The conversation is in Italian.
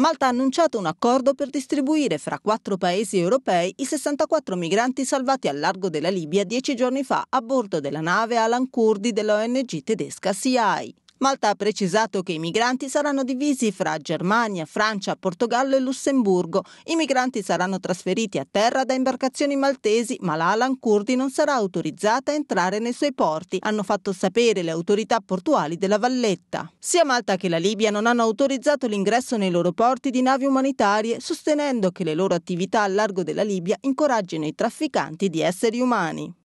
Malta ha annunciato un accordo per distribuire fra quattro paesi europei i 64 migranti salvati al largo della Libia dieci giorni fa a bordo della nave Alan Kurdi dell'ONG tedesca CI. Malta ha precisato che i migranti saranno divisi fra Germania, Francia, Portogallo e Lussemburgo. I migranti saranno trasferiti a terra da imbarcazioni maltesi, ma la Alan Kurdi non sarà autorizzata a entrare nei suoi porti, hanno fatto sapere le autorità portuali della Valletta. Sia Malta che la Libia non hanno autorizzato l'ingresso nei loro porti di navi umanitarie, sostenendo che le loro attività al largo della Libia incoraggino i trafficanti di esseri umani.